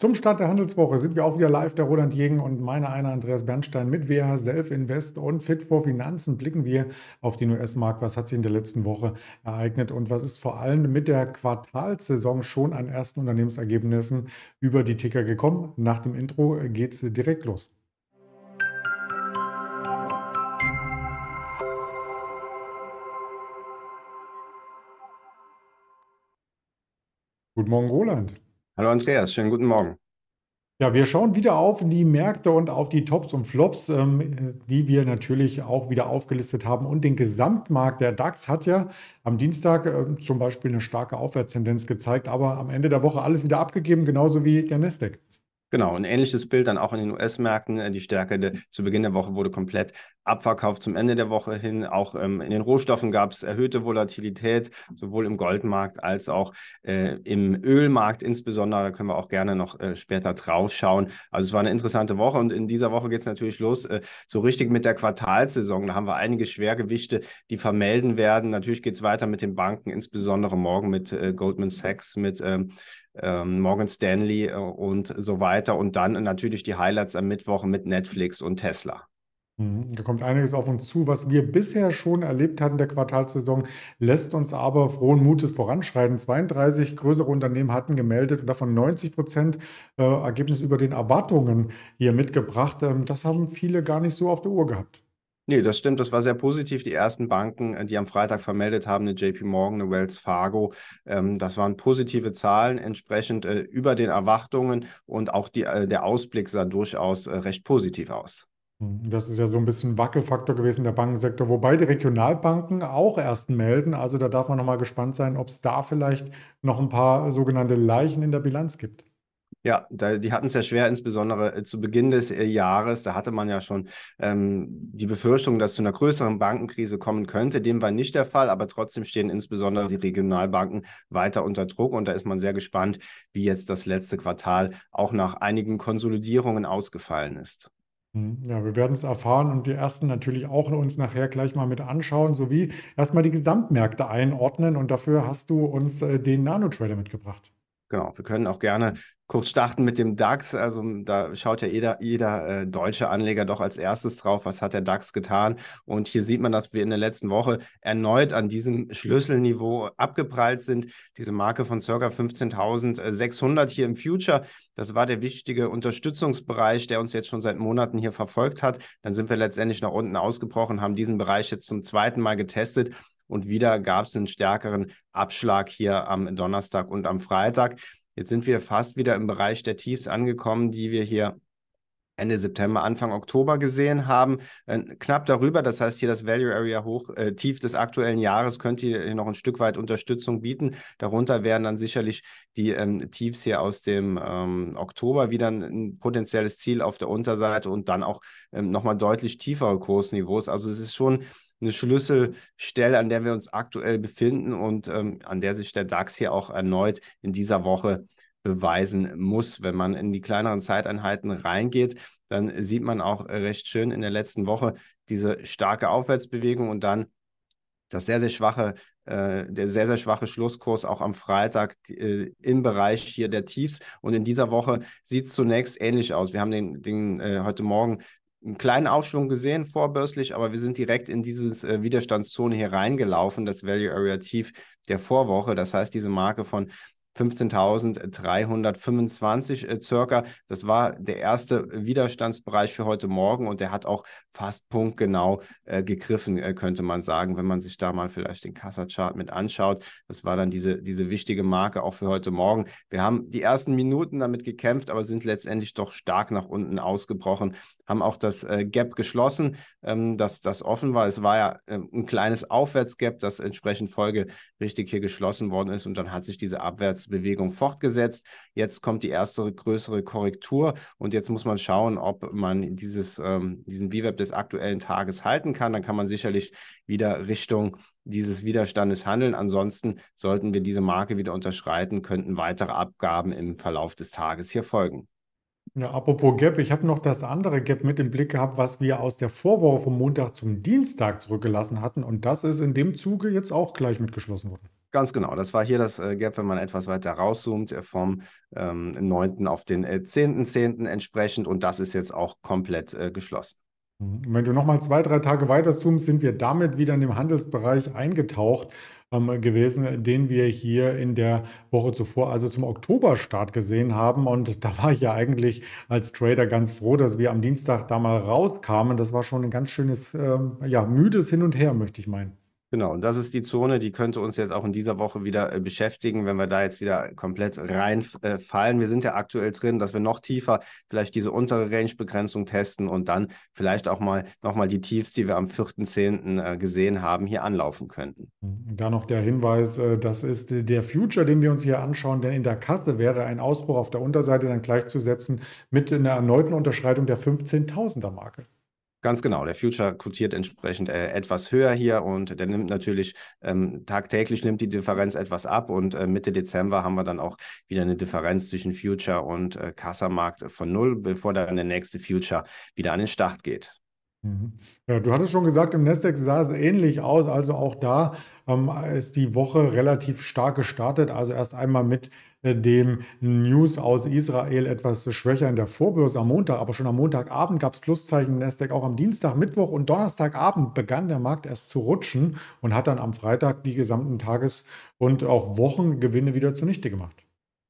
Zum Start der Handelswoche sind wir auch wieder live, der Roland Jegen und meine einer Andreas Bernstein mit WH Self Invest und Fit for Finanzen blicken wir auf den US-Markt. Was hat sich in der letzten Woche ereignet und was ist vor allem mit der Quartalsaison schon an ersten Unternehmensergebnissen über die Ticker gekommen? Nach dem Intro geht es direkt los. Guten Morgen, Roland. Hallo Andreas, schönen guten Morgen. Ja, wir schauen wieder auf die Märkte und auf die Tops und Flops, ähm, die wir natürlich auch wieder aufgelistet haben und den Gesamtmarkt. Der DAX hat ja am Dienstag äh, zum Beispiel eine starke Aufwärtstendenz gezeigt, aber am Ende der Woche alles wieder abgegeben, genauso wie der Nasdaq. Genau, ein ähnliches Bild dann auch in den US-Märkten. Äh, die Stärke de, mhm. zu Beginn der Woche wurde komplett abverkauft zum Ende der Woche hin. Auch ähm, in den Rohstoffen gab es erhöhte Volatilität, sowohl im Goldmarkt als auch äh, im Ölmarkt insbesondere. Da können wir auch gerne noch äh, später drauf schauen. Also es war eine interessante Woche und in dieser Woche geht es natürlich los, äh, so richtig mit der Quartalsaison. Da haben wir einige Schwergewichte, die vermelden werden. Natürlich geht es weiter mit den Banken, insbesondere morgen mit äh, Goldman Sachs, mit ähm, ähm, Morgan Stanley äh, und so weiter. Und dann natürlich die Highlights am Mittwoch mit Netflix und Tesla. Mhm. Da kommt einiges auf uns zu. Was wir bisher schon erlebt hatten der Quartalssaison, lässt uns aber frohen Mutes voranschreiten. 32 größere Unternehmen hatten gemeldet und davon 90 Prozent äh, Ergebnis über den Erwartungen hier mitgebracht. Ähm, das haben viele gar nicht so auf der Uhr gehabt. Nee, das stimmt. Das war sehr positiv. Die ersten Banken, äh, die am Freitag vermeldet haben, eine JP Morgan, eine Wells Fargo, ähm, das waren positive Zahlen, entsprechend äh, über den Erwartungen und auch die, äh, der Ausblick sah durchaus äh, recht positiv aus. Hm, das ist ja so ein bisschen Wackelfaktor gewesen, der Bankensektor, wobei die Regionalbanken auch erst melden. Also da darf man nochmal gespannt sein, ob es da vielleicht noch ein paar sogenannte Leichen in der Bilanz gibt. Ja, da, die hatten es ja schwer, insbesondere äh, zu Beginn des äh, Jahres. Da hatte man ja schon ähm, die Befürchtung, dass es zu einer größeren Bankenkrise kommen könnte. Dem war nicht der Fall, aber trotzdem stehen insbesondere die Regionalbanken weiter unter Druck. Und da ist man sehr gespannt, wie jetzt das letzte Quartal auch nach einigen Konsolidierungen ausgefallen ist. Mhm. Ja, wir werden es erfahren und die ersten natürlich auch uns nachher gleich mal mit anschauen, sowie erstmal die Gesamtmärkte einordnen. Und dafür hast du uns äh, den Nano-Trailer mitgebracht. Genau, wir können auch gerne kurz starten mit dem DAX. Also da schaut ja jeder, jeder äh, deutsche Anleger doch als erstes drauf, was hat der DAX getan. Und hier sieht man, dass wir in der letzten Woche erneut an diesem Schlüsselniveau abgeprallt sind. Diese Marke von ca. 15.600 hier im Future, das war der wichtige Unterstützungsbereich, der uns jetzt schon seit Monaten hier verfolgt hat. Dann sind wir letztendlich nach unten ausgebrochen, haben diesen Bereich jetzt zum zweiten Mal getestet und wieder gab es einen stärkeren Abschlag hier am Donnerstag und am Freitag. Jetzt sind wir fast wieder im Bereich der Tiefs angekommen, die wir hier Ende September, Anfang Oktober gesehen haben. Äh, knapp darüber, das heißt hier das Value Area hoch, äh, tief des aktuellen Jahres, könnte hier noch ein Stück weit Unterstützung bieten. Darunter wären dann sicherlich die ähm, Tiefs hier aus dem ähm, Oktober wieder ein, ein, potenzielles Ziel auf der Unterseite und dann auch ähm, nochmal deutlich tiefere Kursniveaus. Also es ist schon eine Schlüsselstelle, an der wir uns aktuell befinden und ähm, an der sich der DAX hier auch erneut in dieser Woche beweisen muss. Wenn man in die kleineren Zeiteinheiten reingeht, dann sieht man auch recht schön in der letzten Woche diese starke Aufwärtsbewegung und dann das sehr, sehr schwache, äh, der sehr, sehr schwache Schlusskurs auch am Freitag äh, im Bereich hier der Tiefs. Und in dieser Woche sieht es zunächst ähnlich aus. Wir haben den, den äh, heute Morgen einen kleinen Aufschwung gesehen vorbörslich, aber wir sind direkt in dieses äh, Widerstandszone hier reingelaufen, das Value Area Tief der Vorwoche. Das heißt, diese Marke von 15.325 äh, circa. Das war der erste Widerstandsbereich für heute Morgen und der hat auch fast punktgenau äh, gegriffen, äh, könnte man sagen, wenn man sich da mal vielleicht den Kassa-Chart mit anschaut. Das war dann diese, diese wichtige Marke auch für heute Morgen. Wir haben die ersten Minuten damit gekämpft, aber sind letztendlich doch stark nach unten ausgebrochen, haben auch das Gap geschlossen, ähm, das, offen war. Es war ja ähm, ein kleines Aufwärtsgap, das entsprechend Folge richtig hier geschlossen worden ist und dann hat sich diese Abwärts Bewegung fortgesetzt. Jetzt kommt die erste größere Korrektur und jetzt muss man schauen, ob man dieses, ähm, diesen VWAP des aktuellen Tages halten kann. Dann kann man sicherlich wieder Richtung dieses Widerstandes handeln. Ansonsten sollten wir diese Marke wieder unterschreiten, könnten weitere Abgaben im Verlauf des Tages hier folgen. Ja, apropos Gap, ich habe noch das andere Gap mit im Blick gehabt, was wir aus der Vorwoche vom Montag zum Dienstag zurückgelassen hatten. Und das ist in dem Zuge jetzt auch gleich mitgeschlossen worden. Ganz genau, das war hier das äh, Gap, wenn man etwas weiter rauszoomt, äh, vom ähm, 9. auf den 10.10. Äh, 10. entsprechend und das ist jetzt auch komplett äh, geschlossen. Mhm. Wenn du nochmal zwei, drei Tage weiter zoomst, sind wir damit wieder in dem Handelsbereich eingetaucht ähm, gewesen, den wir hier in der Woche zuvor, also zum Oktoberstart gesehen haben. Und da war ich ja eigentlich als Trader ganz froh, dass wir am Dienstag da mal rauskamen. Das war schon ein ganz schönes, ähm, ja, müdes Hin und Her, möchte ich meinen. Genau, und das ist die Zone, die könnte uns jetzt auch in dieser Woche wieder äh, beschäftigen, wenn wir da jetzt wieder komplett reinfallen. Äh, wir sind ja aktuell drin, dass wir noch tiefer vielleicht diese untere Range-Begrenzung testen und dann vielleicht auch mal nochmal die Tiefs, die wir am 4.10. Äh, gesehen haben, hier anlaufen könnten. Da noch der Hinweis, das ist der Future, den wir uns hier anschauen, denn in der Kasse wäre ein Ausbruch auf der Unterseite dann gleichzusetzen mit einer erneuten Unterschreitung der 15.000er-Marke. Ganz genau. Der Future quotiert entsprechend äh, etwas höher hier und der nimmt natürlich ähm, tagtäglich nimmt die Differenz etwas ab und äh, Mitte Dezember haben wir dann auch wieder eine Differenz zwischen Future und äh, Kassamarkt von null, bevor dann der nächste Future wieder an den Start geht. Mhm. Ja, du hattest schon gesagt, im Nasdaq sah es ähnlich aus. Also auch da ähm, ist die Woche relativ stark gestartet. Also erst einmal mit dem News aus Israel etwas schwächer in der Vorbörse am Montag, aber schon am Montagabend gab es Pluszeichen Nasdaq auch am Dienstag, Mittwoch und Donnerstagabend begann der Markt erst zu rutschen und hat dann am Freitag die gesamten Tages- und auch Wochengewinne wieder zunichte gemacht.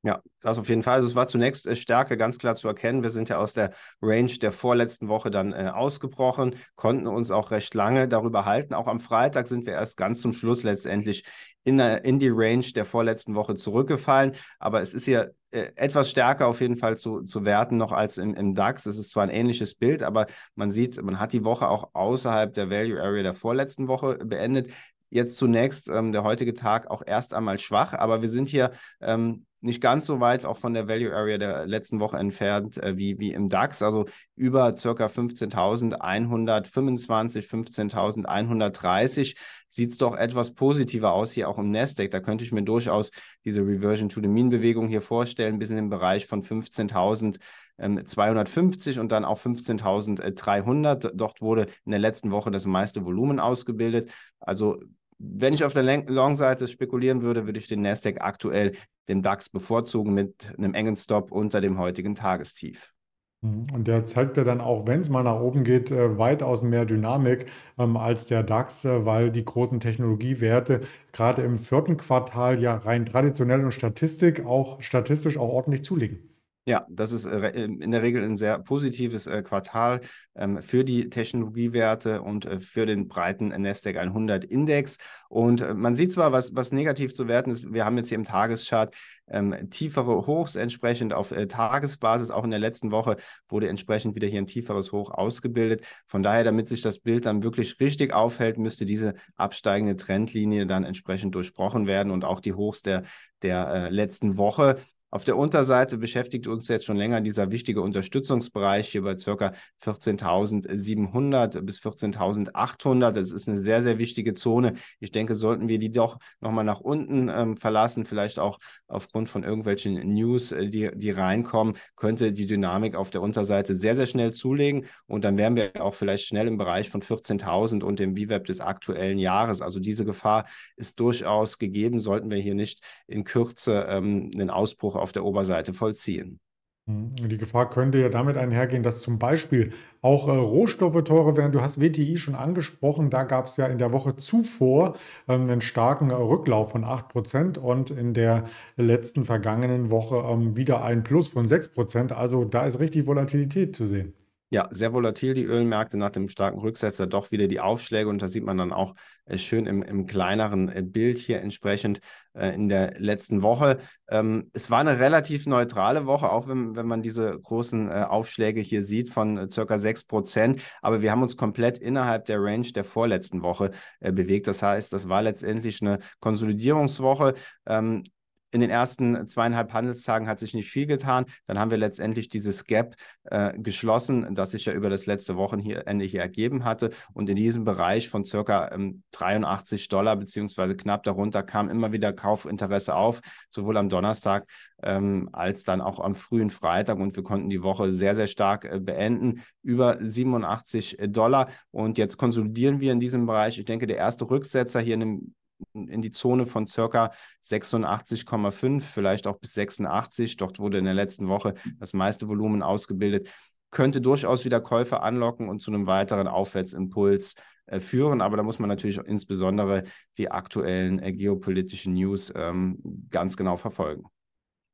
Ja, das auf jeden Fall. Also es war zunächst äh, Stärke ganz klar zu erkennen. Wir sind ja aus der Range der vorletzten Woche dann äh, ausgebrochen, konnten uns auch recht lange darüber halten. Auch am Freitag sind wir erst ganz zum Schluss letztendlich in, in die Range der vorletzten Woche zurückgefallen. Aber es ist hier äh, etwas stärker auf jeden Fall zu, zu werten noch als im, im DAX. Es ist zwar ein ähnliches Bild, aber man sieht, man hat die Woche auch außerhalb der Value Area der vorletzten Woche beendet jetzt zunächst ähm, der heutige Tag auch erst einmal schwach, aber wir sind hier ähm, nicht ganz so weit auch von der Value Area der letzten Woche entfernt äh, wie, wie im DAX, also über circa 15.125, 15.130 sieht es doch etwas positiver aus hier auch im Nasdaq. Da könnte ich mir durchaus diese Reversion to the Mean Bewegung hier vorstellen, bis in den Bereich von 15.250 und dann auch 15.300. Dort wurde in der letzten Woche das meiste Volumen ausgebildet. Also wenn ich auf der Long-Seite spekulieren würde, würde ich den Nasdaq aktuell den DAX bevorzugen mit einem engen Stop unter dem heutigen Tagestief. Mhm. Und der zeigt ja dann auch, wenn es mal nach oben geht, äh, weitaus mehr Dynamik ähm, als der DAX, äh, weil die großen Technologiewerte gerade im vierten Quartal ja rein traditionell und Statistik auch statistisch auch ordentlich zulegen. Ja, das ist äh, in der Regel ein sehr positives äh, Quartal ähm, für die Technologiewerte und äh, für den breiten Nasdaq 100 Index. Und man sieht zwar, was, was negativ zu werten ist. Wir haben jetzt hier im Tageschart ähm, tiefere Hochs entsprechend auf äh, Tagesbasis. Auch in der letzten Woche wurde entsprechend wieder hier ein tieferes Hoch ausgebildet. Von daher, damit sich das Bild dann wirklich richtig aufhält, müsste diese absteigende Trendlinie dann entsprechend durchbrochen werden und auch die Hochs der, der äh, letzten Woche auf der Unterseite beschäftigt uns jetzt schon länger dieser wichtige Unterstützungsbereich hier bei circa 14.700 bis 14.800. Das ist eine sehr, sehr wichtige Zone. Ich denke, sollten wir die doch nochmal nach unten ähm, verlassen, vielleicht auch aufgrund von irgendwelchen News, äh, die, die reinkommen, könnte die Dynamik auf der Unterseite sehr, sehr schnell zulegen. Und dann wären wir auch vielleicht schnell im Bereich von 14.000 und dem VWAP des aktuellen Jahres. Also diese Gefahr ist durchaus gegeben, sollten wir hier nicht in Kürze ähm, einen Ausbruch auf der Oberseite vollziehen. Mhm. Die Gefahr könnte ja damit einhergehen, dass zum Beispiel auch äh, Rohstoffe teurer werden. Du hast WTI schon angesprochen, da gab es ja in der Woche zuvor ähm, einen starken Rücklauf von 8% und in der letzten vergangenen Woche ähm, wieder ein Plus von 6%. Also da ist richtig Volatilität zu sehen. Ja, sehr volatil die Ölmärkte nach dem starken Rücksetzer, doch wieder die Aufschläge und da sieht man dann auch äh, schön im, im kleineren äh, Bild hier entsprechend äh, in der letzten Woche. Ähm, es war eine relativ neutrale Woche, auch wenn, wenn man diese großen äh, Aufschläge hier sieht von äh, circa 6 Prozent. Aber wir haben uns komplett innerhalb der Range der vorletzten Woche äh, bewegt. Das heißt, das war letztendlich eine Konsolidierungswoche. Ähm, in den ersten zweieinhalb Handelstagen hat sich nicht viel getan. Dann haben wir letztendlich dieses Gap äh, geschlossen, das sich ja über das letzte Wochenende hier ergeben hatte. Und in diesem Bereich von circa ähm, 83 Dollar beziehungsweise knapp darunter kam immer wieder Kaufinteresse auf, sowohl am Donnerstag ähm, als dann auch am frühen Freitag. Und wir konnten die Woche sehr, sehr stark äh, beenden, über 87 Dollar. Und jetzt konsolidieren wir in diesem Bereich. Ich denke, der erste Rücksetzer hier in dem in die Zone von circa 86,5, vielleicht auch bis 86. Dort wurde in der letzten Woche das meiste Volumen ausgebildet. Könnte durchaus wieder Käufe anlocken und zu einem weiteren Aufwärtsimpuls äh, führen. Aber da muss man natürlich insbesondere die aktuellen äh, geopolitischen News ähm, ganz genau verfolgen.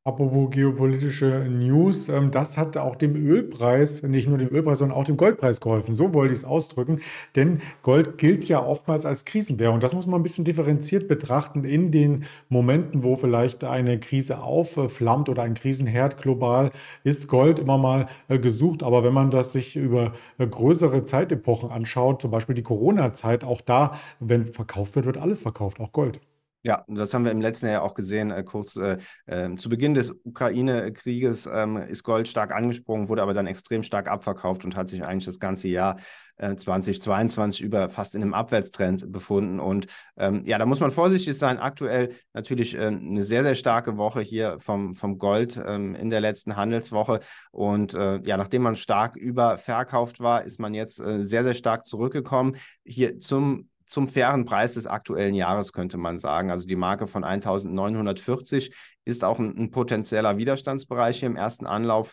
Apropos geopolitische News, ähm, das hat auch dem Ölpreis, nicht nur dem Ölpreis, sondern auch dem Goldpreis geholfen. So wollte ich es ausdrücken, denn Gold gilt ja oftmals als Krisenwährung. Das muss man ein bisschen differenziert betrachten in den Momenten, wo vielleicht eine Krise aufflammt oder ein Krisenherd global ist Gold immer mal äh, gesucht. Aber wenn man das sich über äh, größere Zeitepochen anschaut, zum Beispiel die Corona-Zeit, auch da, wenn verkauft wird, wird alles verkauft, auch Gold. Ja, das haben wir im letzten Jahr auch gesehen. Äh, kurz äh, ähm, zu Beginn des Ukraine-Krieges ähm, ist Gold stark angesprungen, wurde aber dann extrem stark abverkauft und hat sich eigentlich das ganze Jahr 2022 äh, über fast in einem Abwärtstrend befunden. Und ähm, ja, da muss man vorsichtig sein. Aktuell natürlich ähm, eine sehr, sehr starke Woche hier vom, vom Gold ähm, in der letzten Handelswoche. Und äh, ja, nachdem man stark überverkauft war, ist man jetzt äh, sehr, sehr stark zurückgekommen. Hier zum zum fairen Preis des aktuellen Jahres, könnte man sagen. Also die Marke von 1940 ist auch ein, ein potenzieller Widerstandsbereich hier im ersten Anlauf.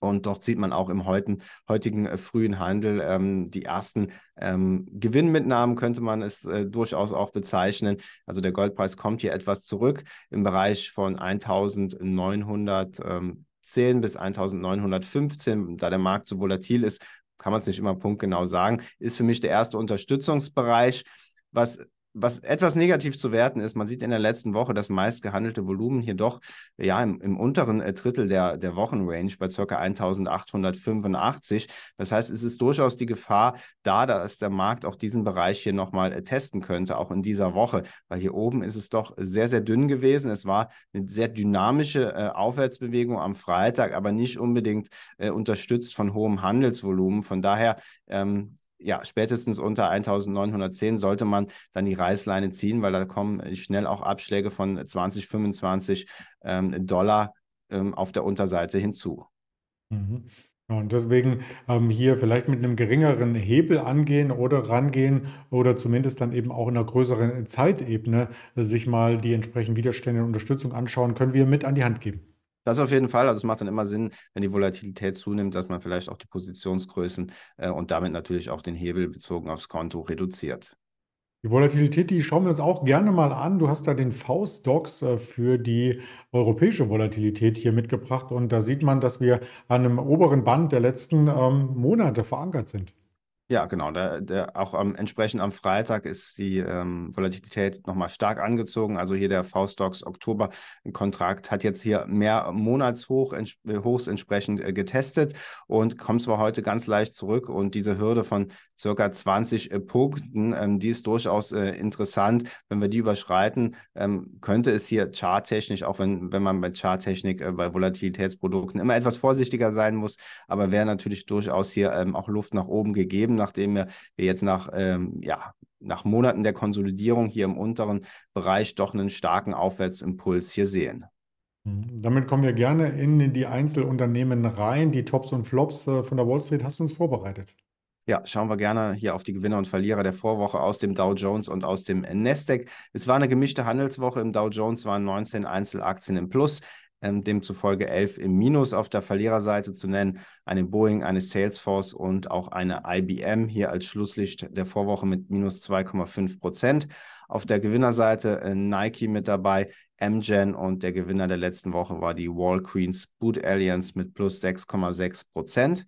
Und dort sieht man auch im heutigen, heutigen äh, frühen Handel ähm, die ersten ähm, Gewinnmitnahmen, könnte man es äh, durchaus auch bezeichnen. Also der Goldpreis kommt hier etwas zurück im Bereich von 1910 bis 1915, da der Markt so volatil ist, kann man es nicht immer punktgenau sagen, ist für mich der erste Unterstützungsbereich. Was was etwas negativ zu werten ist, man sieht in der letzten Woche das meistgehandelte Volumen hier doch ja, im, im unteren äh, Drittel der, der Wochenrange bei ca. 1885. Das heißt, es ist durchaus die Gefahr da, dass der Markt auch diesen Bereich hier nochmal äh, testen könnte, auch in dieser Woche, weil hier oben ist es doch sehr, sehr dünn gewesen. Es war eine sehr dynamische äh, Aufwärtsbewegung am Freitag, aber nicht unbedingt äh, unterstützt von hohem Handelsvolumen. Von daher ähm, ja, spätestens unter 1910 sollte man dann die Reißleine ziehen, weil da kommen äh, schnell auch Abschläge von 20, 25 ähm, Dollar ähm, auf der Unterseite hinzu. Mhm. Und deswegen ähm, hier vielleicht mit einem geringeren Hebel angehen oder rangehen oder zumindest dann eben auch in einer größeren Zeitebene sich mal die entsprechenden Widerstände und Unterstützung anschauen, können wir mit an die Hand geben. Das auf jeden Fall. Also es macht dann immer Sinn, wenn die Volatilität zunimmt, dass man vielleicht auch die Positionsgrößen äh, und damit natürlich auch den Hebel bezogen aufs Konto reduziert. Die Volatilität, die schauen wir uns auch gerne mal an. Du hast da den V-Stocks äh, für die europäische Volatilität hier mitgebracht und da sieht man, dass wir an einem oberen Band der letzten ähm, Monate verankert sind. Ja, genau. Der, der, auch am, entsprechend am Freitag ist die ähm, Volatilität nochmal stark angezogen. Also hier der V-Stocks Oktober-Kontrakt äh, hat jetzt hier mehr Monatshoch ents äh, Hochs entsprechend äh, getestet und kommt zwar heute ganz leicht zurück und diese Hürde von circa 20 äh, Punkten, ähm, die ist durchaus äh, interessant. Wenn wir die überschreiten, ähm, könnte es hier charttechnisch, auch wenn, wenn man bei Charttechnik, äh, bei Volatilitätsprodukten immer etwas vorsichtiger sein muss, aber wäre natürlich durchaus hier ähm, auch Luft nach oben gegeben nachdem wir jetzt nach, ähm, ja, nach Monaten der Konsolidierung hier im unteren Bereich doch einen starken Aufwärtsimpuls hier sehen. Mhm. Damit kommen wir gerne in die Einzelunternehmen rein. Die Tops und Flops äh, von der Wall Street hast du uns vorbereitet. Ja, schauen wir gerne hier auf die Gewinner und Verlierer der Vorwoche aus dem Dow Jones und aus dem Nasdaq. Es war eine gemischte Handelswoche. Im Dow Jones waren 19 Einzelaktien im Plus. Ähm, demzufolge 11 im Minus auf der Verliererseite zu nennen. Eine Boeing, eine Salesforce und auch eine IBM hier als Schlusslicht der Vorwoche mit minus 2,5 Prozent. Auf der Gewinnerseite äh, Nike mit dabei, MGen und der Gewinner der letzten Woche war die Walgreens Boot Alliance mit plus 6,6 Prozent.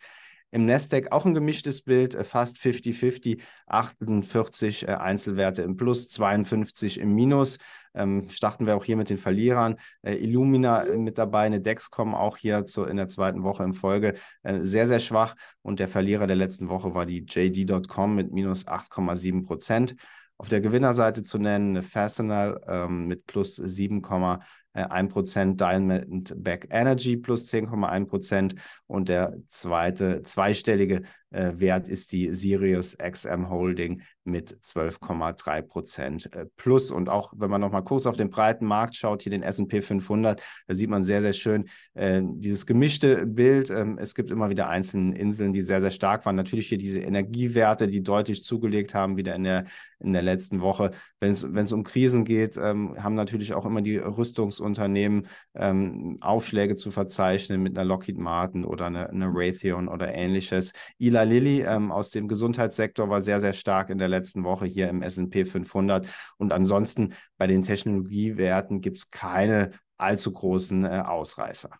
Im Nasdaq auch ein gemischtes Bild, äh, fast 50-50, 48 äh, Einzelwerte im Plus, 52 im Minus. Ähm, starten wir auch hier mit den Verlierern. Äh, Illumina äh, mit dabei, eine Dexcom auch hier zu, in der zweiten Woche in Folge äh, sehr, sehr schwach. Und der Verlierer der letzten Woche war die JD.com mit minus 8,7 Prozent. Auf der Gewinnerseite zu nennen eine Fastenal ähm, mit plus 7,7 1% äh, Diamond Back Energy plus 10,1% und der zweite zweistellige äh, wert ist die Sirius XM Holding mit 12,3 Prozent äh, plus. Und auch wenn man nochmal kurz auf den breiten Markt schaut, hier den SP 500, da sieht man sehr, sehr schön äh, dieses gemischte Bild. Ähm, es gibt immer wieder einzelne Inseln, die sehr, sehr stark waren. Natürlich hier diese Energiewerte, die deutlich zugelegt haben, wieder in der, in der letzten Woche. Wenn es um Krisen geht, ähm, haben natürlich auch immer die Rüstungsunternehmen ähm, Aufschläge zu verzeichnen mit einer Lockheed Martin oder einer eine Raytheon oder ähnliches. Elon Eli Lilly ähm, aus dem Gesundheitssektor war sehr, sehr stark in der letzten Woche hier im SP 500. Und ansonsten bei den Technologiewerten gibt es keine allzu großen äh, Ausreißer.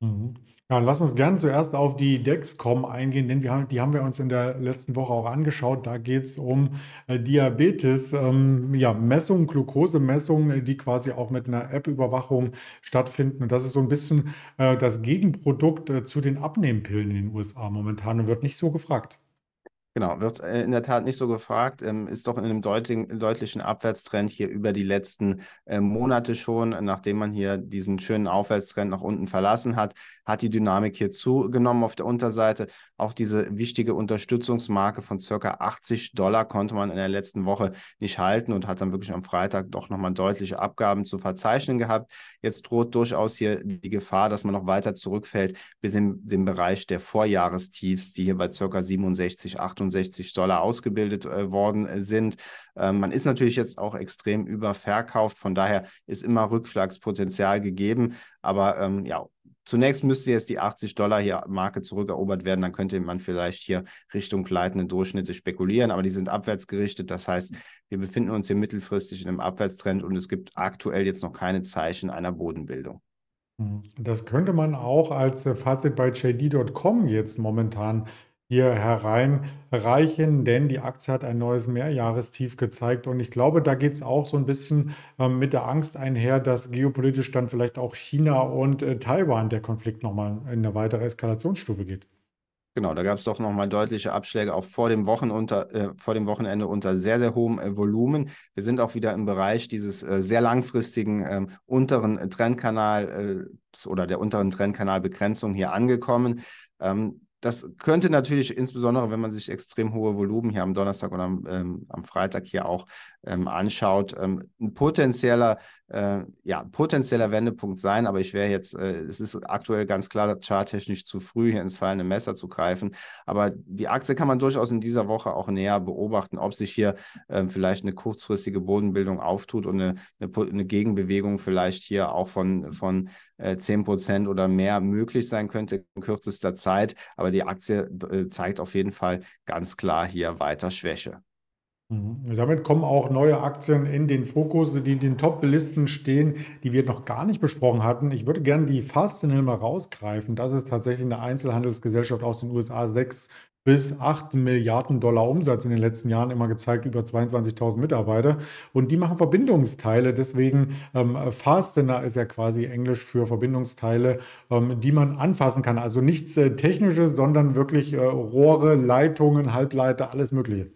Mhm. Ja, lass uns gern zuerst auf die Dexcom eingehen, denn wir haben, die haben wir uns in der letzten Woche auch angeschaut. Da geht es um äh, Diabetes, ähm, ja, Messungen, Glukosemessungen, äh, die quasi auch mit einer App-Überwachung stattfinden. Und das ist so ein bisschen äh, das Gegenprodukt äh, zu den Abnehmpillen in den USA momentan und wird nicht so gefragt. Genau, wird äh, in der Tat nicht so gefragt, ähm, ist doch in einem deutlichen, Abwärtstrend hier über die letzten äh, Monate schon, nachdem man hier diesen schönen Aufwärtstrend nach unten verlassen hat, hat die Dynamik hier zugenommen auf der Unterseite. Auch diese wichtige Unterstützungsmarke von ca. 80 Dollar konnte man in der letzten Woche nicht halten und hat dann wirklich am Freitag doch nochmal deutliche Abgaben zu verzeichnen gehabt. Jetzt droht durchaus hier die Gefahr, dass man noch weiter zurückfällt bis in den Bereich der Vorjahrestiefs, die hier bei ca. 67, 68 65 Dollar ausgebildet äh, worden äh, sind. Ähm, man ist natürlich jetzt auch extrem überverkauft, von daher ist immer Rückschlagspotenzial gegeben. Aber ähm, ja, Zunächst müsste jetzt die 80 Dollar hier Marke zurückerobert werden, dann könnte man vielleicht hier Richtung gleitende Durchschnitte spekulieren, aber die sind abwärts gerichtet. Das heißt, wir befinden uns hier mittelfristig in einem Abwärtstrend und es gibt aktuell jetzt noch keine Zeichen einer Bodenbildung. Mhm. Das könnte man auch als äh, Fazit bei JD.com jetzt momentan hier hereinreichen, denn die Aktie hat ein neues Mehrjahrestief gezeigt. Und ich glaube, da geht es auch so ein bisschen ähm, mit der Angst einher, dass geopolitisch dann vielleicht auch China und äh, Taiwan der Konflikt nochmal in eine weitere Eskalationsstufe geht. Genau, da gab es doch nochmal deutliche Abschläge auch vor dem, äh, vor dem, Wochenende unter sehr, sehr hohem äh, Volumen. Wir sind auch wieder im Bereich dieses äh, sehr langfristigen ähm, unteren Trendkanal äh, oder der unteren Trendkanalbegrenzung hier angekommen. Ähm, das könnte natürlich insbesondere, wenn man sich extrem hohe Volumen hier am Donnerstag und am, ähm, am Freitag hier auch ähm, anschaut, ähm, ein potenzieller, äh, ja, potenzieller Wendepunkt sein. Aber ich wäre jetzt, äh, es ist aktuell ganz klar, charttechnisch zu früh hier ins fallende Messer zu greifen. Aber die Aktie kann man durchaus in dieser Woche auch näher beobachten, ob sich hier ähm, vielleicht eine kurzfristige Bodenbildung auftut und eine, eine, eine Gegenbewegung vielleicht hier auch von, von 10 äh, Prozent oder mehr möglich sein könnte in kürzester Zeit. Aber die Aktie äh, zeigt auf jeden Fall ganz klar hier weiter Schwäche. Mhm. Damit kommen auch neue Aktien in den Fokus, die in den Top-Listen stehen, die wir noch gar nicht besprochen hatten. Ich würde gerne die Fastenhill mal rausgreifen. Das ist tatsächlich eine Einzelhandelsgesellschaft aus den USA, sechs bis 8 Milliarden Dollar Umsatz in den letzten Jahren immer gezeigt, über 22.000 Mitarbeiter. Und die machen Verbindungsteile, deswegen ähm, Fastener ist ja quasi Englisch für Verbindungsteile, ähm, die man anfassen kann. Also nichts äh, Technisches, sondern wirklich äh, Rohre, Leitungen, Halbleiter, alles Mögliche.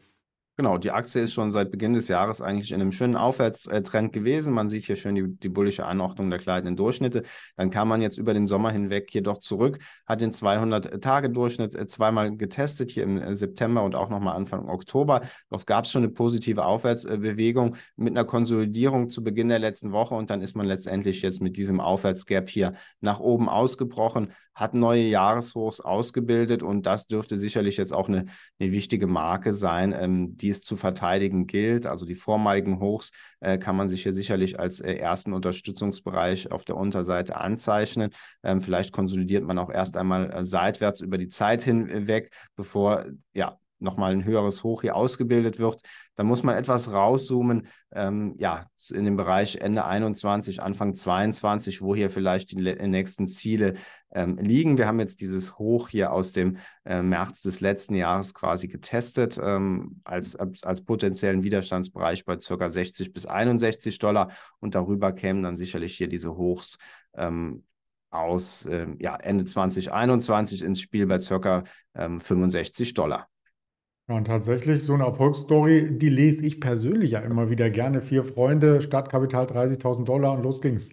Genau, die Aktie ist schon seit Beginn des Jahres eigentlich in einem schönen Aufwärtstrend gewesen. Man sieht hier schön die, die bullische Anordnung der kleinen Durchschnitte. Dann kam man jetzt über den Sommer hinweg hier doch zurück, hat den 200-Tage-Durchschnitt äh, zweimal getestet, hier im äh, September und auch nochmal Anfang Oktober. Doch gab es schon eine positive Aufwärtsbewegung mit einer Konsolidierung zu Beginn der letzten Woche und dann ist man letztendlich jetzt mit diesem Aufwärtsgap hier nach oben ausgebrochen, hat neue Jahreshochs ausgebildet und das dürfte sicherlich jetzt auch eine, eine wichtige Marke sein, ähm, die es zu verteidigen gilt. Also die vormaligen Hochs äh, kann man sich hier sicherlich als äh, ersten Unterstützungsbereich auf der Unterseite anzeichnen. Ähm, vielleicht konsolidiert man auch erst einmal äh, seitwärts über die Zeit hinweg, bevor ja nochmal ein höheres Hoch hier ausgebildet wird, dann muss man etwas rauszoomen, ähm, ja, in dem Bereich Ende 21, Anfang 22, wo hier vielleicht die nächsten Ziele ähm, liegen. Wir haben jetzt dieses Hoch hier aus dem äh, März des letzten Jahres quasi getestet ähm, als, als potenziellen Widerstandsbereich bei ca. 60 bis 61 Dollar und darüber kämen dann sicherlich hier diese Hochs ähm, aus äh, ja, Ende 2021 ins Spiel bei ca. ähm, 65 Dollar. Ja, und tatsächlich, so eine Erfolgsstory, die lese ich persönlich ja immer wieder gerne. Vier Freunde, Startkapital 30.000 Dollar und los ging's.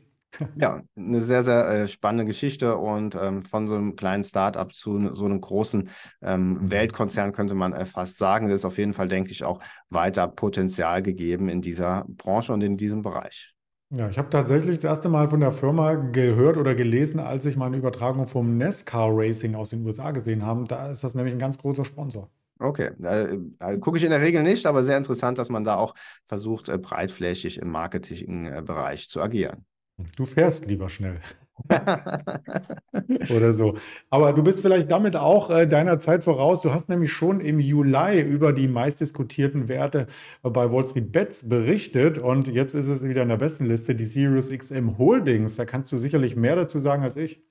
Ja, eine sehr, sehr äh, spannende Geschichte und ähm, von so einem kleinen Start-up zu so einem großen ähm, Weltkonzern könnte man äh, fast sagen. Da ist auf jeden Fall, denke ich, auch weiter Potenzial gegeben in dieser Branche und in diesem Bereich. Ja, ich habe tatsächlich das erste Mal von der Firma gehört oder gelesen, als ich meine Übertragung vom NASCAR e Racing aus den USA gesehen habe. Da ist das nämlich ein ganz großer Sponsor. Okay, äh, gucke ich in der Regel nicht, aber sehr interessant, dass man da auch versucht, äh, breitflächig im Marketingbereich äh, zu agieren. Du fährst lieber schnell. Oder so. Aber du bist vielleicht damit auch äh, deiner Zeit voraus. Du hast nämlich schon im Juli über die meistdiskutierten Werte bei Wall Street Bets berichtet und jetzt ist es wieder in der besten Liste, die Sirius XM Holdings. Da kannst du sicherlich mehr dazu sagen als ich.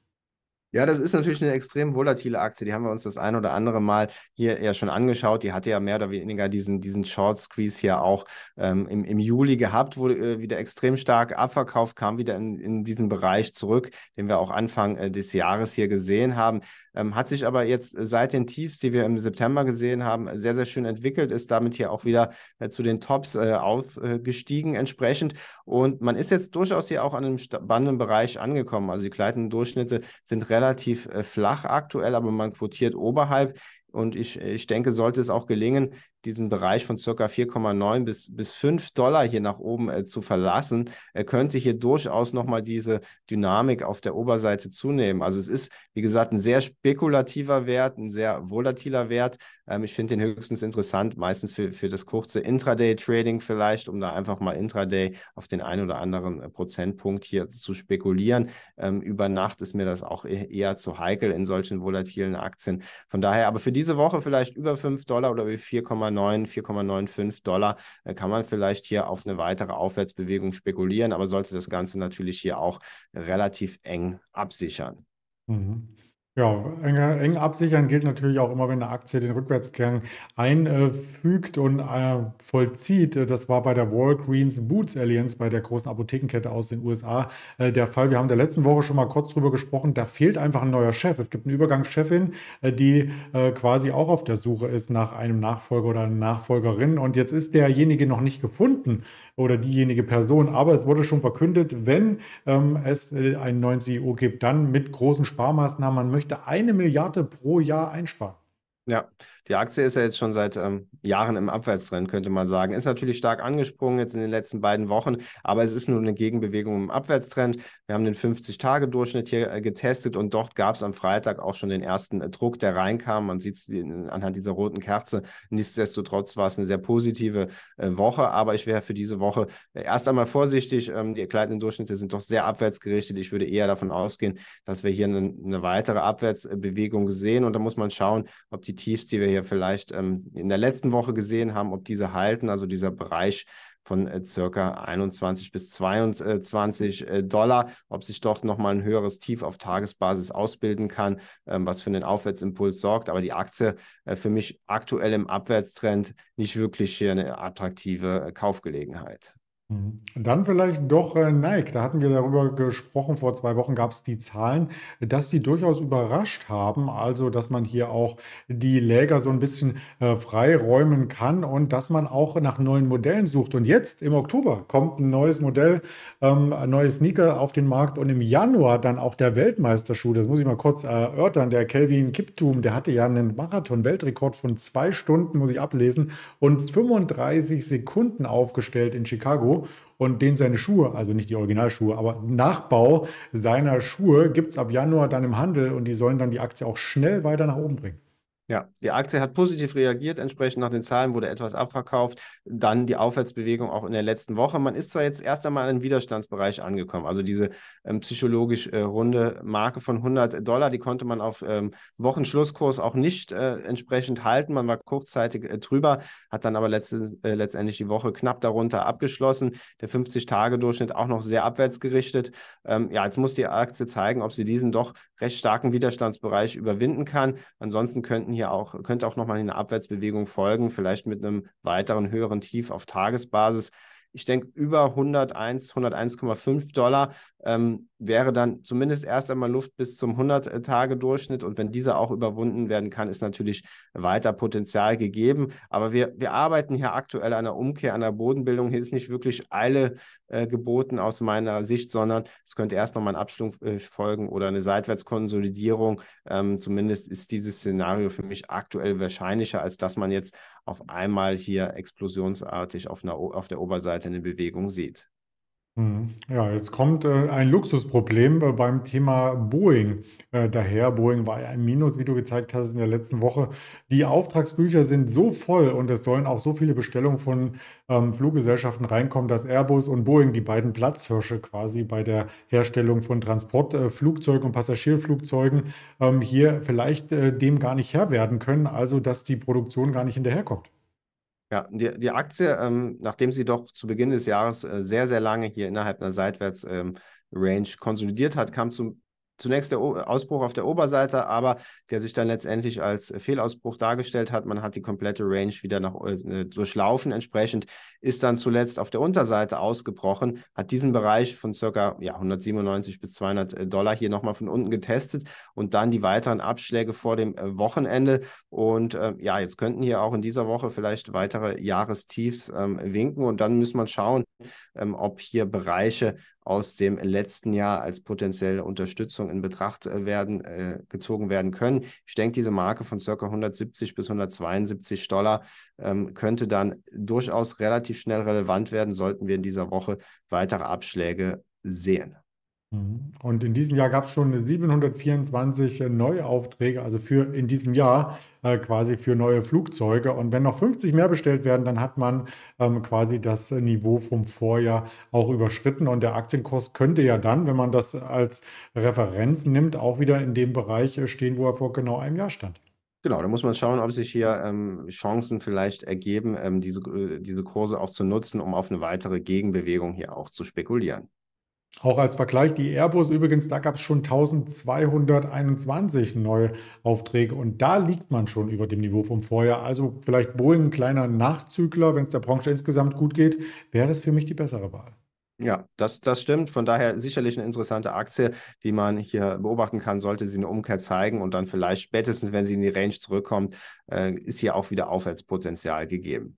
Ja, das ist natürlich eine extrem volatile Aktie. Die haben wir uns das ein oder andere Mal hier ja schon angeschaut. Die hatte ja mehr oder weniger diesen, diesen Short Squeeze hier auch ähm, im, im Juli gehabt, wo äh, wieder extrem stark abverkauft kam, wieder in, in diesen Bereich zurück, den wir auch Anfang äh, des Jahres hier gesehen haben. Ähm, hat sich aber jetzt äh, seit den Tiefs, die wir im September gesehen haben, sehr, sehr schön entwickelt, ist damit hier auch wieder äh, zu den Tops äh, aufgestiegen äh, entsprechend. Und man ist jetzt durchaus hier auch an einem spannenden Bereich angekommen. Also die gleitenden Durchschnitte sind relativ äh, flach aktuell, aber man quotiert oberhalb. Und ich, äh, ich denke, sollte es auch gelingen, diesen Bereich von circa 4,9 bis, bis 5 Dollar hier nach oben äh, zu verlassen, äh, könnte hier durchaus nochmal diese Dynamik auf der Oberseite zunehmen. Also es ist, wie gesagt, ein sehr spekulativer Wert, ein sehr volatiler Wert. Ähm, ich finde den höchstens interessant, meistens für, für das kurze Intraday-Trading vielleicht, um da einfach mal Intraday auf den einen oder anderen äh, Prozentpunkt hier zu spekulieren. Ähm, über Nacht ist mir das auch e-, eher zu heikel in solchen volatilen Aktien. Von daher aber für diese Woche vielleicht über 5 Dollar oder über 4,9 4,9, 4,95 Dollar, äh, kann man vielleicht hier auf eine weitere Aufwärtsbewegung spekulieren, aber sollte das Ganze natürlich hier auch relativ eng absichern. Mhm. Ja, eng, eng absichern gilt natürlich auch immer, wenn eine Aktie den Rückwärtsgang einfügt und äh, vollzieht. Das war bei der Walgreens Boots Alliance, bei der großen Apothekenkette aus den USA, äh, der Fall. Wir haben der letzten Woche schon mal kurz drüber gesprochen. Da fehlt einfach ein neuer Chef. Es gibt eine Übergangschefin, äh, die quasi auch auf der Suche ist nach einem Nachfolger oder einer Nachfolgerin. Und jetzt ist derjenige noch nicht gefunden oder diejenige Person. Aber es wurde schon verkündet, wenn ähm, es einen neuen CEO gibt, dann mit großen Sparmaßnahmen. Man möchte möchte eine Milliarde pro Jahr einsparen. Ja, die Aktie ist ja jetzt schon seit ähm, Jahren im Abwärtstrend, könnte man sagen. Ist natürlich stark angesprungen jetzt in den letzten beiden Wochen, aber es ist nur eine Gegenbewegung im Abwärtstrend. Wir haben den 50-Tage-Durchschnitt hier äh, getestet und dort gab es am Freitag auch schon den ersten äh, Druck, der reinkam. Man sieht es anhand dieser roten Kerze. Nichtsdestotrotz war es eine sehr positive äh, Woche, aber ich wäre für diese Woche äh, erst einmal vorsichtig. Ähm, die gleitenden Durchschnitte sind doch sehr abwärts gerichtet. Ich würde eher davon ausgehen, dass wir hier eine, eine weitere Abwärtsbewegung sehen und da muss man schauen, ob die Tiefs, die wir hier vielleicht ähm, in der letzten Woche gesehen haben, ob diese halten, also dieser Bereich von äh, circa 21 bis 22 äh, Dollar, ob sich doch nochmal ein höheres Tief auf Tagesbasis ausbilden kann, ähm, was für einen Aufwärtsimpuls sorgt. Aber die Aktie äh, für mich aktuell im Abwärtstrend nicht wirklich hier eine attraktive äh, Kaufgelegenheit. Mhm. Dann vielleicht doch äh, Nike. Da hatten wir darüber gesprochen, vor zwei Wochen gab es die Zahlen, dass die durchaus überrascht haben. Also, dass man hier auch die Läger so ein bisschen äh, freiräumen kann und dass man auch nach neuen Modellen sucht. Und jetzt im Oktober kommt ein neues Modell, ähm, ein neues Sneaker auf den Markt und im Januar dann auch der Weltmeisterschuh. Das muss ich mal kurz erörtern. Der Kelvin Kiptum, der hatte ja einen Marathon-Weltrekord von zwei Stunden, muss ich ablesen, und 35 Sekunden aufgestellt in Chicago und den seine Schuhe, also nicht die Originalschuhe, aber Nachbau seiner Schuhe gibt es ab Januar dann im Handel und die sollen dann die Aktie auch schnell weiter nach oben bringen. Ja, die Aktie hat positiv reagiert, entsprechend nach den Zahlen wurde etwas abverkauft, dann die Aufwärtsbewegung auch in der letzten Woche. Man ist zwar jetzt erst einmal in den Widerstandsbereich angekommen, also diese ähm, psychologisch äh, runde Marke von 100 Dollar, die konnte man auf ähm, Wochenschlusskurs auch nicht äh, entsprechend halten. Man war kurzzeitig äh, drüber, hat dann aber letzte, äh, letztendlich die Woche knapp darunter abgeschlossen. Der 50-Tage-Durchschnitt auch noch sehr abwärts gerichtet. Ähm, ja, jetzt muss die Aktie zeigen, ob sie diesen doch recht starken Widerstandsbereich überwinden kann. Ansonsten könnten hier auch, könnte auch nochmal eine Abwärtsbewegung folgen, vielleicht mit einem weiteren höheren Tief auf Tagesbasis ich denke, über 101, 101,5 Dollar ähm, wäre dann zumindest erst einmal Luft bis zum 100-Tage-Durchschnitt. Und wenn dieser auch überwunden werden kann, ist natürlich weiter Potenzial gegeben. Aber wir, wir arbeiten hier aktuell an der Umkehr, an der Bodenbildung. Hier ist nicht wirklich Eile äh, geboten aus meiner Sicht, sondern es könnte erst nochmal ein Abschluss äh, folgen oder eine Seitwärtskonsolidierung. Ähm, zumindest ist dieses Szenario für mich aktuell wahrscheinlicher, als dass man jetzt auf einmal hier explosionsartig auf, einer, auf der Oberseite Mitarbeitern in Bewegung sieht. Hm. Ja, jetzt kommt äh, ein Luxusproblem äh, beim Thema Boeing äh, daher. Boeing war ja ein Minus, wie du gezeigt hast in der letzten Woche. Die Auftragsbücher sind so voll und es sollen auch so viele Bestellungen von ähm, Fluggesellschaften reinkommen, dass Airbus und Boeing, die beiden Platzhirsche quasi bei der Herstellung von Transportflugzeugen äh, und Passagierflugzeugen, ähm, hier vielleicht äh, dem gar nicht Herr werden können, also dass die Produktion gar nicht hinterherkommt. Ja, die, die Aktie, ähm, nachdem sie doch zu Beginn des Jahres äh, sehr, sehr lange hier innerhalb einer Seitwärts-Range ähm, konsolidiert hat, kam zum zunächst der Ausbruch auf der Oberseite, aber der sich dann letztendlich als Fehlausbruch dargestellt hat. Man hat die komplette Range wieder nach, äh, durchlaufen. Entsprechend ist dann zuletzt auf der Unterseite ausgebrochen, hat diesen Bereich von circa ja, 197 bis 200 äh, Dollar hier nochmal von unten getestet und dann die weiteren Abschläge vor dem äh, Wochenende. Und äh, ja, jetzt könnten hier auch in dieser Woche vielleicht weitere Jahrestiefs ähm, winken und dann muss man schauen, ähm, ob hier Bereiche aus dem letzten Jahr als potenzielle Unterstützung in Betracht äh, werden, äh, gezogen werden können. Ich denke, diese Marke von ca. 170 bis 172 Dollar ähm, könnte dann durchaus relativ schnell relevant werden, sollten wir in dieser Woche weitere Abschläge sehen. Mhm. Und in diesem Jahr gab es schon 724 äh, Neuaufträge, also für in diesem Jahr äh, quasi für neue Flugzeuge. Und wenn noch 50 mehr bestellt werden, dann hat man ähm, quasi das Niveau vom Vorjahr auch überschritten. Und der Aktienkurs könnte ja dann, wenn man das als Referenz nimmt, auch wieder in dem Bereich äh, stehen, wo er vor genau einem Jahr stand. Genau, da muss man schauen, ob sich hier ähm, Chancen vielleicht ergeben, ähm, diese, äh, diese Kurse auch zu nutzen, um auf eine weitere Gegenbewegung hier auch zu spekulieren. Auch als Vergleich die Airbus übrigens, da gab es schon 1221 neue Aufträge und da liegt man schon über dem Niveau vom Vorjahr. Also vielleicht Boeing ein kleiner Nachzügler, wenn es der Branche insgesamt gut geht, wäre das für mich die bessere Wahl. Ja, das, das stimmt. Von daher sicherlich eine interessante Aktie, die man hier beobachten kann, sollte sie eine Umkehr zeigen und dann vielleicht spätestens, wenn sie in die Range zurückkommt, äh, ist hier auch wieder Aufwärtspotenzial gegeben.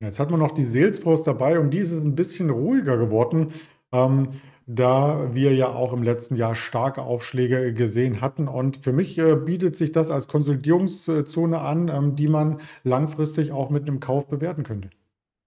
Jetzt hat man noch die Salesforce dabei, um die ist es ein bisschen ruhiger geworden. Ähm, da wir ja auch im letzten Jahr starke Aufschläge äh, gesehen hatten. Und für mich äh, bietet sich das als Konsolidierungszone an, ähm, die man langfristig auch mit einem Kauf bewerten könnte.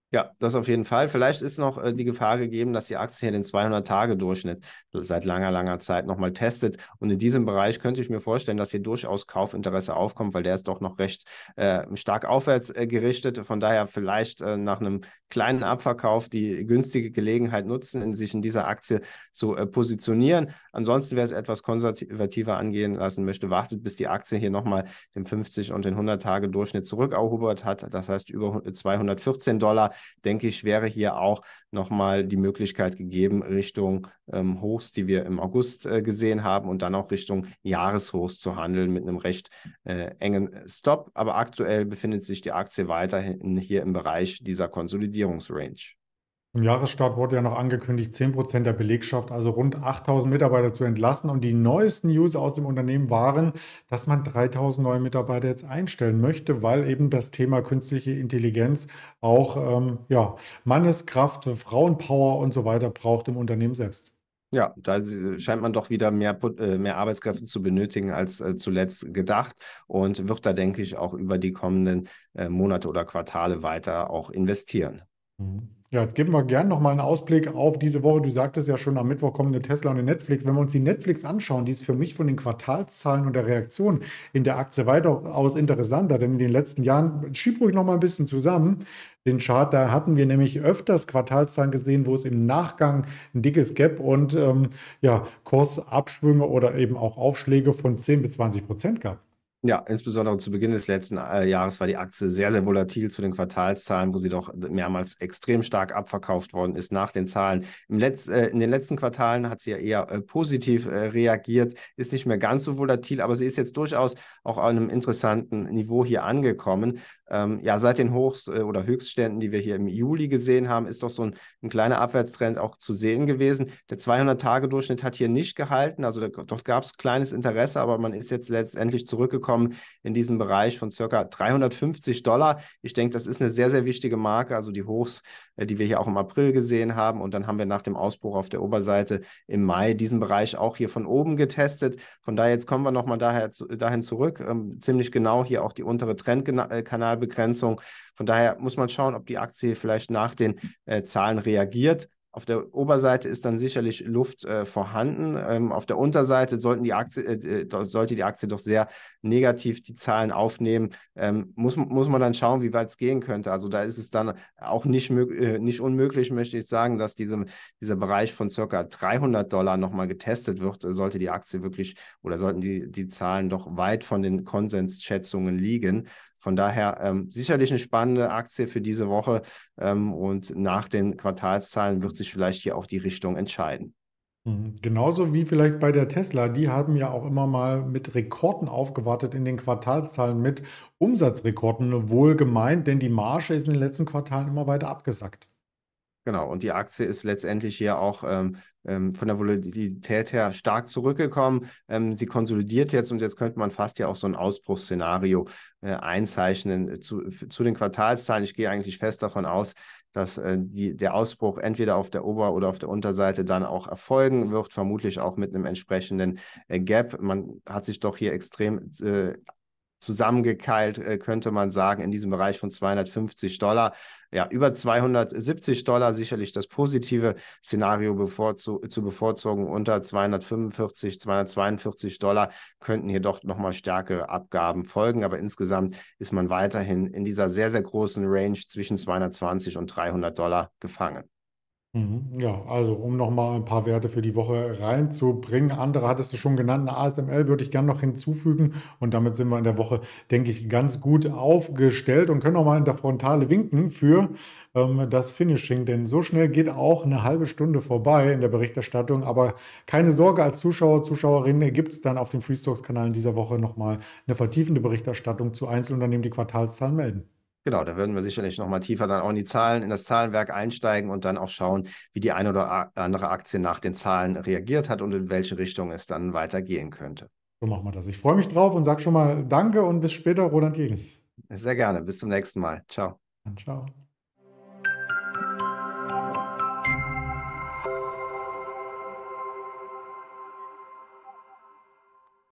Ja, das auf jeden Fall. Vielleicht ist noch äh, die Gefahr gegeben, dass die Aktie hier den 200-Tage-Durchschnitt seit langer, langer Zeit nochmal testet. Und in diesem Bereich könnte ich mir vorstellen, dass hier durchaus Kaufinteresse aufkommt, weil der ist doch noch recht äh, stark aufwärts äh, gerichtet. Von daher vielleicht äh, nach einem kleinen Abverkauf die günstige Gelegenheit nutzen, in sich in dieser Aktie zu äh, positionieren. Ansonsten, wer es etwas konservativer angehen lassen möchte, wartet, bis die Aktie hier nochmal den 50 und den 100 Tage Durchschnitt zurückerobert hat. Das heißt, über 214 Dollar, denke ich, wäre hier auch nochmal die Möglichkeit gegeben, Richtung ähm, Hochs, die wir im August äh, gesehen haben, und dann auch Richtung Jahreshochs zu handeln mit einem recht äh, engen Stop. Aber aktuell befindet sich die Aktie weiterhin hier im Bereich dieser Konsolidierungsrange. Zum Jahresstart wurde ja noch angekündigt, 10% der Belegschaft, also rund 8000 Mitarbeiter zu entlassen. Und die neuesten News aus dem Unternehmen waren, dass man 3000 neue Mitarbeiter jetzt einstellen möchte, weil eben das Thema künstliche Intelligenz auch ähm, ja, Manneskraft, Frauenpower und so weiter braucht im Unternehmen selbst. Ja, da scheint man doch wieder mehr, äh, mehr Arbeitskräfte zu benötigen als äh, zuletzt gedacht und wird da, denke ich, auch über die kommenden äh, Monate oder Quartale weiter auch investieren. Mhm. Ja, jetzt geben wir gerne nochmal einen Ausblick auf diese Woche. Du sagtest ja schon, am Mittwoch kommen eine Tesla und eine Netflix. Wenn wir uns die Netflix anschauen, die ist für mich von den Quartalszahlen und der Reaktion in der Aktie weitaus interessanter, denn in den letzten Jahren, schieb ruhig nochmal ein bisschen zusammen, den Chart, da hatten wir nämlich öfters Quartalszahlen gesehen, wo es im Nachgang ein dickes Gap und ähm, ja, Kursabschwünge oder eben auch Aufschläge von 10 bis 20 Prozent gab. Ja, insbesondere zu Beginn des letzten äh, Jahres war die Aktie sehr, sehr volatil zu den Quartalszahlen, wo sie doch mehrmals extrem stark abverkauft worden ist nach den Zahlen. Letz-, äh, in den letzten Quartalen hat sie ja eher äh, positiv äh, reagiert, ist nicht mehr ganz so volatil, aber sie ist jetzt durchaus auch auf einem interessanten Niveau hier angekommen ähm, ja, seit den Hochs- äh, oder Höchstständen, die wir hier im Juli gesehen haben, ist doch so ein, ein kleiner Abwärtstrend auch zu sehen gewesen. Der 200-Tage-Durchschnitt hat hier nicht gehalten, also da, dort gab es kleines Interesse, aber man ist jetzt letztendlich zurückgekommen in diesem Bereich von circa 350 Dollar. Ich denke, das ist eine sehr, sehr wichtige Marke, also die Hochs, äh, die wir hier auch im April gesehen haben. Und dann haben wir nach dem Ausbruch auf der Oberseite im Mai diesen Bereich auch hier von oben getestet. Von daher, jetzt kommen wir nochmal daher, dahin zurück, ähm, ziemlich genau hier auch die untere Trendkanal äh, Kapitalbegrenzung. Von daher muss man schauen, ob die Aktie vielleicht nach den äh, Zahlen reagiert. Auf der Oberseite ist dann sicherlich Luft äh, vorhanden. Ähm, auf der Unterseite sollten die Aktie, äh, äh sollte die Aktie doch sehr negativ die Zahlen aufnehmen. Ähm, muss, muss man dann schauen, wie weit es gehen könnte. Also da ist es dann auch nicht, äh, nicht unmöglich, möchte ich sagen, dass diese, dieser Bereich von ca. 300 Dollar nochmal getestet wird. Äh, sollte die Aktie wirklich oder sollten die, die Zahlen doch weit von den Konsensschätzungen liegen. Von daher ähm, sicherlich eine spannende Aktie für diese Woche ähm, und nach den Quartalszahlen wird sich vielleicht hier auch die Richtung entscheiden. Mhm. Genauso wie vielleicht bei der Tesla, die haben ja auch immer mal mit Rekorden aufgewartet in den Quartalszahlen, mit Umsatzrekorden wohl gemeint, denn die Marge ist in den letzten Quartalen immer weiter abgesackt. Genau, und die Aktie ist letztendlich hier auch ähm, ähm, von der Volatilität her stark zurückgekommen. Ähm, sie konsolidiert jetzt und jetzt könnte man fast ja auch so ein Ausbruchsszenario äh, einzeichnen äh, zu, zu, den Quartalszahlen. Ich gehe eigentlich fest davon aus, dass äh, die, der Ausbruch entweder auf der Ober- oder auf der Unterseite dann auch erfolgen wird, vermutlich auch mit einem entsprechenden äh, Gap. Man hat sich doch hier extrem äh, zusammengekeilt, äh, könnte man sagen, in diesem Bereich von 250 Dollar. Ja, über 270 Dollar sicherlich das positive Szenario bevorzu zu bevorzugen. Unter 245, 242 Dollar könnten hier doch nochmal stärkere Abgaben folgen. Aber insgesamt ist man weiterhin in dieser sehr, sehr großen Range zwischen 220 und 300 Dollar gefangen. Mhm. Ja, also um nochmal ein paar Werte für die Woche reinzubringen. Andere hattest du schon genannt. Eine ASML würde ich gern noch hinzufügen. Und damit sind wir in der Woche, denke ich, ganz gut aufgestellt und können nochmal in der Frontale winken für ähm, das Finishing. Denn so schnell geht auch eine halbe Stunde vorbei in der Berichterstattung. Aber keine Sorge, als Zuschauer, Zuschauerinnen gibt es dann auf den Freestocks-Kanal in dieser Woche nochmal eine vertiefende Berichterstattung zu Einzelunternehmen, die Quartalszahlen melden. Genau, da würden wir sicherlich nochmal tiefer dann auch in die Zahlen, in das Zahlenwerk einsteigen und dann auch schauen, wie die eine oder andere Aktie nach den Zahlen reagiert hat und in welche Richtung es dann weitergehen könnte. So machen wir das. Ich freue mich drauf und sage schon mal Danke und bis später, Roland Jegen. Sehr gerne. Bis zum nächsten Mal. Ciao. Und ciao.